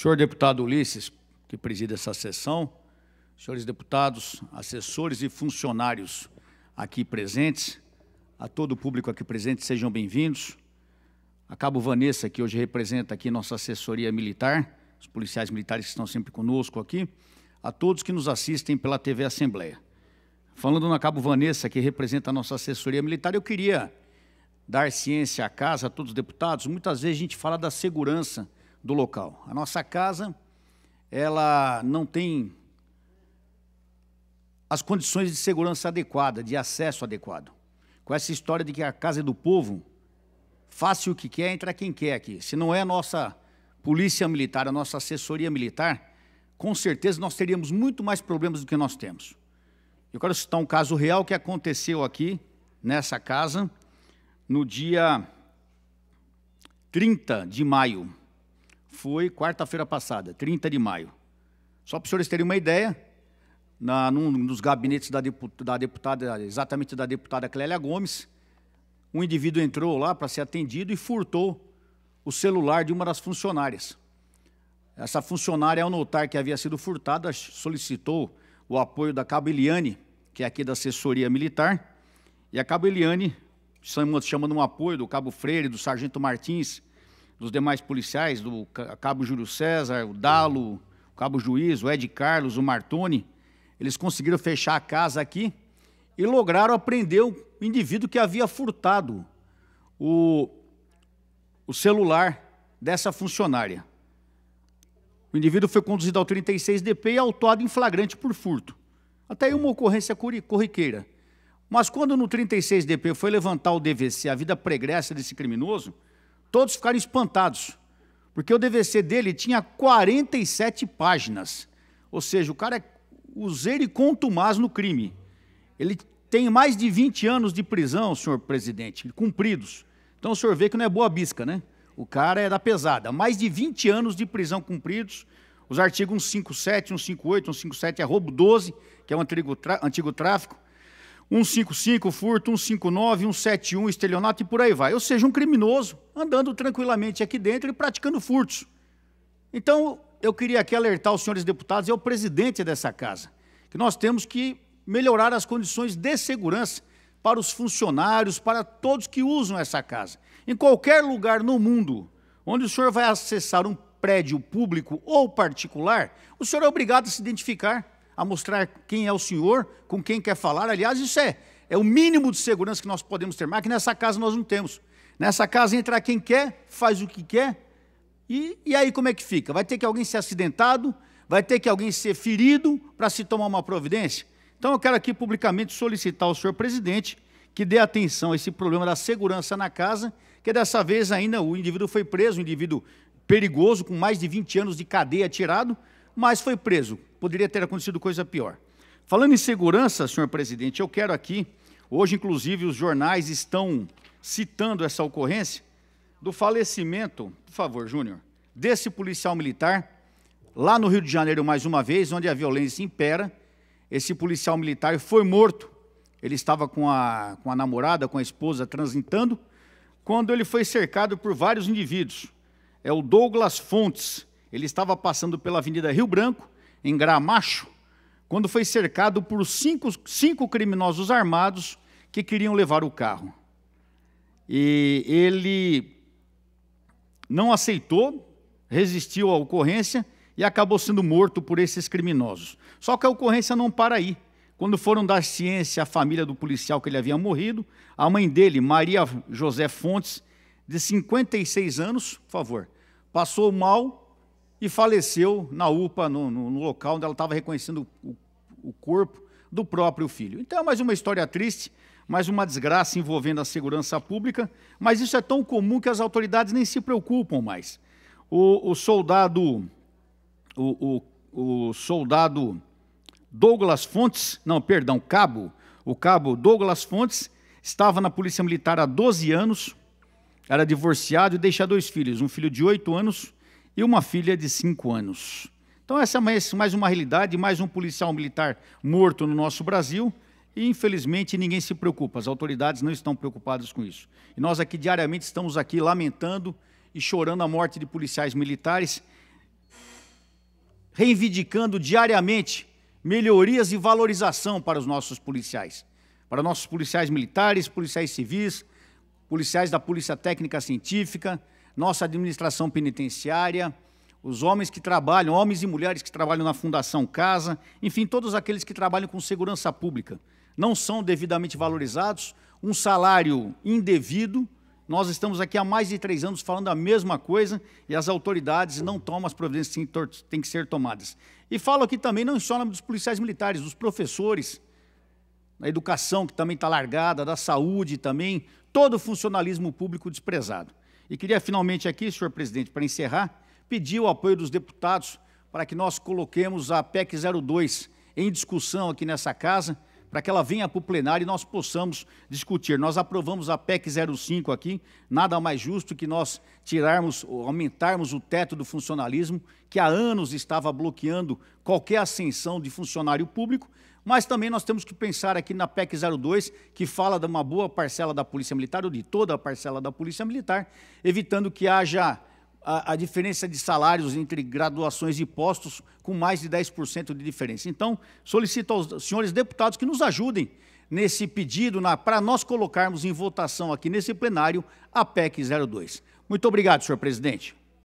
Senhor deputado Ulisses, que preside essa sessão, senhores deputados, assessores e funcionários aqui presentes, a todo o público aqui presente, sejam bem-vindos. A Cabo Vanessa, que hoje representa aqui nossa assessoria militar, os policiais militares que estão sempre conosco aqui, a todos que nos assistem pela TV Assembleia. Falando na Cabo Vanessa, que representa a nossa assessoria militar, eu queria dar ciência à casa, a todos os deputados. Muitas vezes a gente fala da segurança do local. A nossa casa, ela não tem as condições de segurança adequada, de acesso adequado. Com essa história de que a casa é do povo, faça o que quer, entra quem quer aqui. Se não é a nossa polícia militar, a nossa assessoria militar, com certeza nós teríamos muito mais problemas do que nós temos. Eu quero citar um caso real que aconteceu aqui, nessa casa, no dia 30 de maio foi quarta-feira passada, 30 de maio. Só para os senhores terem uma ideia, na, num dos gabinetes da deputada, da deputada, exatamente da deputada Clélia Gomes, um indivíduo entrou lá para ser atendido e furtou o celular de uma das funcionárias. Essa funcionária, ao notar que havia sido furtada, solicitou o apoio da cabo Eliane, que é aqui da assessoria militar, e a cabo Eliane, chamando um apoio do Cabo Freire, do Sargento Martins, dos demais policiais, do Cabo Júlio César, o Dalo, o Cabo Juiz, o Ed Carlos, o Martoni, eles conseguiram fechar a casa aqui e lograram apreender o indivíduo que havia furtado o, o celular dessa funcionária. O indivíduo foi conduzido ao 36 DP e autuado em flagrante por furto. Até aí uma ocorrência corriqueira. Mas quando no 36 DP foi levantar o DVC, a vida pregressa desse criminoso, Todos ficaram espantados, porque o DVC dele tinha 47 páginas. Ou seja, o cara é useiro e contumaz no crime. Ele tem mais de 20 anos de prisão, senhor presidente, cumpridos. Então o senhor vê que não é boa bisca, né? O cara é da pesada. Mais de 20 anos de prisão cumpridos. Os artigos 157, 158, 157 é roubo 12, que é o um antigo, antigo tráfico. 155, furto, 159, 171, estelionato e por aí vai. Ou seja, um criminoso andando tranquilamente aqui dentro e praticando furtos. Então, eu queria aqui alertar os senhores deputados e ao presidente dessa casa que nós temos que melhorar as condições de segurança para os funcionários, para todos que usam essa casa. Em qualquer lugar no mundo onde o senhor vai acessar um prédio público ou particular, o senhor é obrigado a se identificar a mostrar quem é o Senhor, com quem quer falar. Aliás, isso é, é o mínimo de segurança que nós podemos ter, mas que nessa casa nós não temos. Nessa casa entra quem quer, faz o que quer, e, e aí como é que fica? Vai ter que alguém ser acidentado, vai ter que alguém ser ferido para se tomar uma providência? Então eu quero aqui publicamente solicitar ao senhor presidente que dê atenção a esse problema da segurança na casa, que dessa vez ainda o indivíduo foi preso, um indivíduo perigoso, com mais de 20 anos de cadeia tirado, mas foi preso poderia ter acontecido coisa pior. Falando em segurança, senhor presidente, eu quero aqui, hoje inclusive os jornais estão citando essa ocorrência, do falecimento, por favor, Júnior, desse policial militar, lá no Rio de Janeiro, mais uma vez, onde a violência impera. Esse policial militar foi morto. Ele estava com a, com a namorada, com a esposa, transitando, quando ele foi cercado por vários indivíduos. É o Douglas Fontes. Ele estava passando pela Avenida Rio Branco em Gramacho, quando foi cercado por cinco, cinco criminosos armados que queriam levar o carro. E ele não aceitou, resistiu à ocorrência e acabou sendo morto por esses criminosos. Só que a ocorrência não para aí. Quando foram dar ciência à família do policial que ele havia morrido, a mãe dele, Maria José Fontes, de 56 anos, por favor, passou mal e faleceu na UPA, no, no, no local onde ela estava reconhecendo o, o corpo do próprio filho. Então é mais uma história triste, mais uma desgraça envolvendo a segurança pública, mas isso é tão comum que as autoridades nem se preocupam mais. O, o soldado. O, o, o soldado Douglas Fontes, não, perdão, cabo, o cabo Douglas Fontes estava na Polícia Militar há 12 anos, era divorciado e deixa dois filhos, um filho de 8 anos e uma filha de cinco anos. Então, essa é mais uma realidade, mais um policial militar morto no nosso Brasil. E, infelizmente, ninguém se preocupa, as autoridades não estão preocupadas com isso. E nós aqui diariamente estamos aqui lamentando e chorando a morte de policiais militares, reivindicando diariamente melhorias e valorização para os nossos policiais, para nossos policiais militares, policiais civis, policiais da Polícia Técnica Científica, nossa administração penitenciária, os homens que trabalham, homens e mulheres que trabalham na Fundação Casa, enfim, todos aqueles que trabalham com segurança pública. Não são devidamente valorizados, um salário indevido. Nós estamos aqui há mais de três anos falando a mesma coisa e as autoridades não tomam as providências que têm que ser tomadas. E falo aqui também, não só nome dos policiais militares, dos professores, da educação, que também está largada, da saúde também, todo o funcionalismo público desprezado. E queria finalmente aqui, senhor presidente, para encerrar, pedir o apoio dos deputados para que nós coloquemos a PEC 02 em discussão aqui nessa casa, para que ela venha para o plenário e nós possamos discutir. Nós aprovamos a PEC 05 aqui, nada mais justo que nós tirarmos, aumentarmos o teto do funcionalismo, que há anos estava bloqueando qualquer ascensão de funcionário público, mas também nós temos que pensar aqui na PEC 02, que fala de uma boa parcela da Polícia Militar, ou de toda a parcela da Polícia Militar, evitando que haja a, a, diferença de salários entre graduações e postos com mais de 10% de diferença. Então, solicito aos senhores deputados que nos ajudem nesse pedido para nós colocarmos em votação aqui nesse plenário a PEC 02. Muito obrigado, senhor presidente.